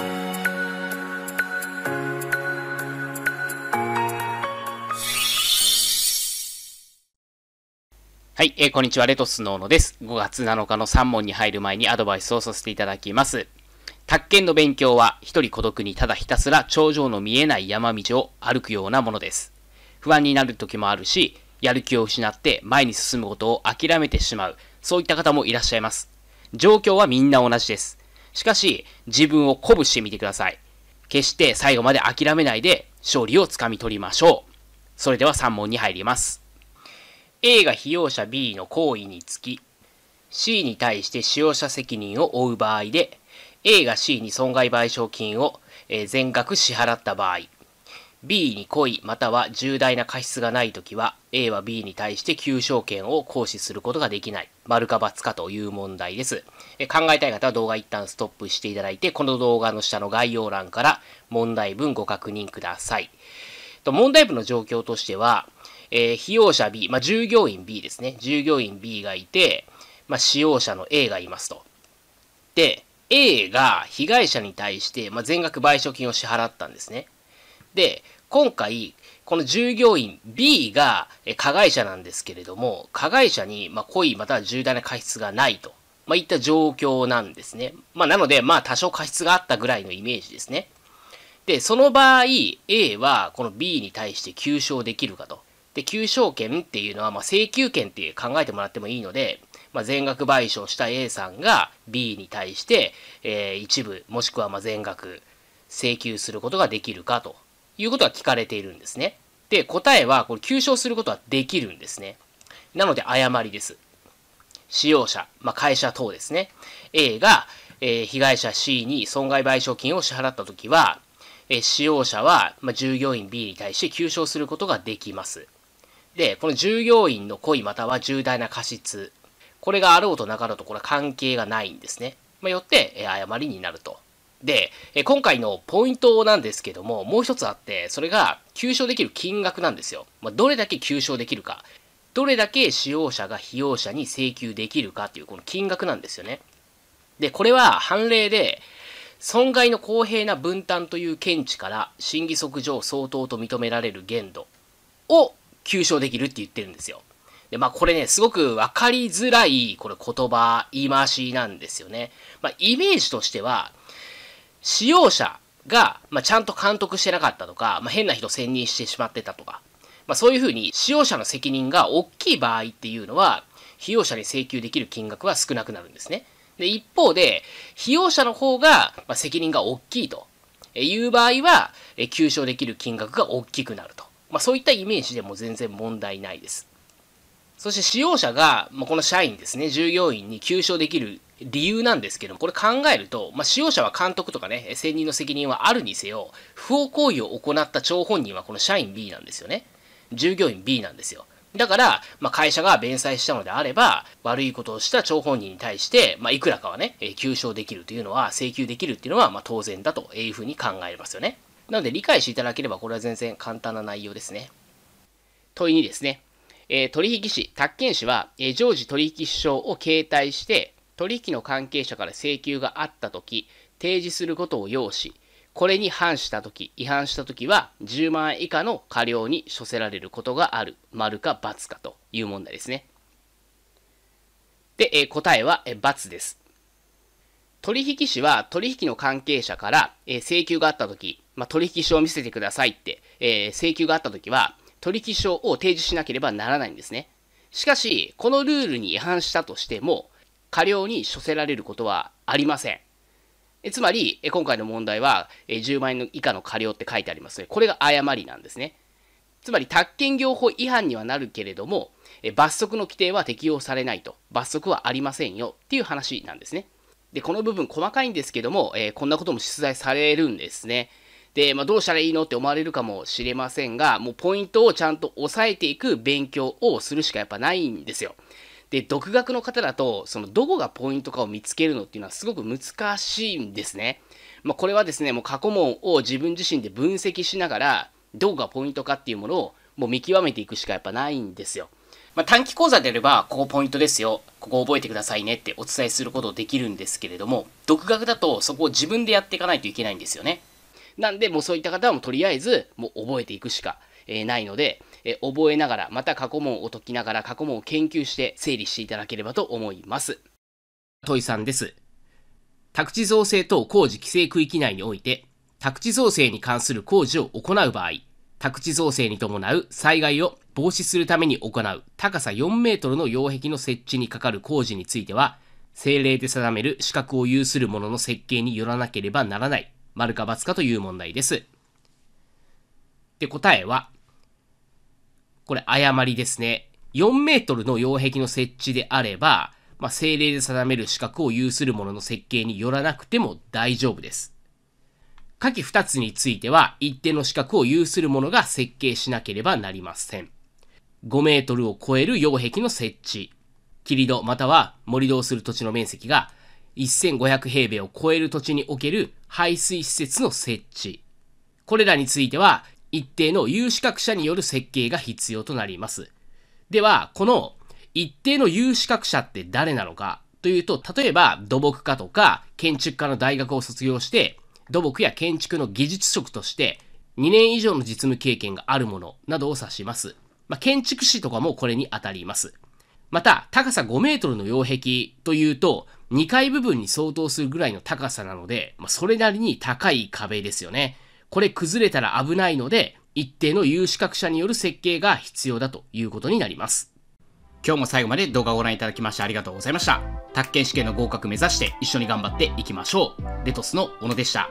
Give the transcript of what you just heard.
はい、えー、こんにちは、レトスのーノです。5月7日の3問に入る前にアドバイスをさせていただきます。宅建の勉強は、一人孤独にただひたすら頂上の見えない山道を歩くようなものです。不安になる時もあるし、やる気を失って前に進むことを諦めてしまう、そういった方もいらっしゃいます。状況はみんな同じです。しかし、自分を鼓舞してみてください。決して最後まで諦めないで勝利をつかみ取りましょう。それでは3問に入ります。A が被用者 B の行為につき、C に対して使用者責任を負う場合で、A が C に損害賠償金を全額支払った場合、B に故意または重大な過失がないときは A は B に対して求償権を行使することができない丸か×かという問題ですえ考えたい方は動画一旦ストップしていただいてこの動画の下の概要欄から問題文ご確認くださいと問題文の状況としては、えー、被用者 B、まあ、従業員 B ですね従業員 B がいて、まあ、使用者の A がいますとで A が被害者に対して、まあ、全額賠償金を支払ったんですねで、今回、この従業員 B が加害者なんですけれども、加害者に、ま故意または重大な過失がないと、まあ、いった状況なんですね。まあ、なので、まあ、多少過失があったぐらいのイメージですね。で、その場合、A はこの B に対して求償できるかと。で、求償権っていうのは、ま請求権っていう考えてもらってもいいので、まあ、全額賠償した A さんが B に対して、えー、一部、もしくはま全額請求することができるかということが聞かれているんですね。で、答えは、これ、求償することはできるんですね。なので、誤りです。使用者、まあ、会社等ですね。A が、えー、被害者 C に損害賠償金を支払ったときは、えー、使用者は、まあ、従業員 B に対して求償することができます。で、この従業員の故意または重大な過失、これがあろうとなかろうと、これは関係がないんですね。まあ、よって、えー、誤りになると。で、え今回のポイントなんですけども、もう一つあって、それが、吸収できる金額なんですよ。まあ、どれだけ吸収できるか。どれだけ使用者が被用者に請求できるかっていうこの金額なんですよね。で、これは判例で、損害の公平な分担という見地から審議則上相当と認められる限度を求償できるって言ってるんですよ。で、まあこれね、すごくわかりづらい、これ言葉、言い回しなんですよね。まあイメージとしては、使用者が、まあ、ちゃんと監督してなかったとか、まあ、変な人選任してしまってたとか、まあ、そういうふうに使用者の責任が大きい場合っていうのは、費用者に請求できる金額は少なくなるんですね。で、一方で、費用者の方が、ま責任が大きいという場合は、求償できる金額が大きくなると。まあ、そういったイメージでも全然問題ないです。そして使用者が、まあ、この社員ですね、従業員に求償できる理由なんですけども、これ考えると、まあ、使用者は監督とかね、専任の責任はあるにせよ、不法行為を行った張本人はこの社員 B なんですよね。従業員 B なんですよ。だから、まあ、会社が弁済したのであれば、悪いことをした張本人に対して、まあ、いくらかはね、求償できるというのは、請求できるっていうのは、ま当然だというふうに考えますよね。なので、理解していただければ、これは全然簡単な内容ですね。問い2ですね、えー、取引士、宅建士は、えー、常時取引士証を携帯して、取引の関係者から請求があったとき、提示することを要し、これに反したとき、違反したときは、10万円以下の過料に処せられることがある。丸か×かという問題ですね。で、え答えは、え×です。取引士は取引の関係者から、え請求があったとき、まあ、取引書を見せてくださいって、え請求があったときは、取引書を提示しなければならないんですね。しかし、このルールに違反したとしても、過料に処せられることはありません。えつまり、え今回の問題は、え10万円の以下の過料って書いてありますね。これが誤りなんですね。つまり、宅建業法違反にはなるけれども、え罰則の規定は適用されないと。罰則はありませんよっていう話なんですね。で、この部分細かいんですけども、えー、こんなことも出題されるんですね。で、まあ、どうしたらいいのって思われるかもしれませんが、もうポイントをちゃんと押さえていく勉強をするしかやっぱないんですよ。で独学の方だとそのどこがポイントかを見つけるのっていうのはすごく難しいんですね。まあ、これはですねもう過去問を自分自身で分析しながらどこがポイントかっていうものをもう見極めていくしかやっぱないんですよ。まあ、短期講座であればここポイントですよここ覚えてくださいねってお伝えすることできるんですけれども独学だとそこを自分でやっていかないといけないんですよね。なんでもうそういった方はもうとりあえずもう覚えていくしかえないので、え覚えながら、また過去問を解きながら過去問を研究して整理していただければと思います。問いさんです。宅地造成等工事規制区域内において、宅地造成に関する工事を行う場合、宅地造成に伴う災害を防止するために行う高さ4メートルの擁壁の設置にかかる工事については、政令で定める資格を有する者のの設計によらなければならない、丸か×かという問題です。で、答えは、これ誤りですね。4メートルの擁壁の設置であれば、まあ、政令で定める資格を有するものの設計によらなくても大丈夫です。下記2つについては、一定の資格を有するものが設計しなければなりません。5メートルを超える擁壁の設置、切土、戸または盛り土をする土地の面積が1500平米を超える土地における排水施設の設置。これらについては、一定の有資格者による設計が必要となります。では、この一定の有資格者って誰なのかというと、例えば土木科とか建築科の大学を卒業して、土木や建築の技術職として2年以上の実務経験があるものなどを指します。まあ、建築士とかもこれに当たります。また、高さ5メートルの擁壁というと、2階部分に相当するぐらいの高さなので、まあ、それなりに高い壁ですよね。これ崩れたら危ないので、一定の有資格者による設計が必要だということになります。今日も最後まで動画をご覧いただきましてありがとうございました。宅建試験の合格目指して一緒に頑張っていきましょう。レトスの小野でした。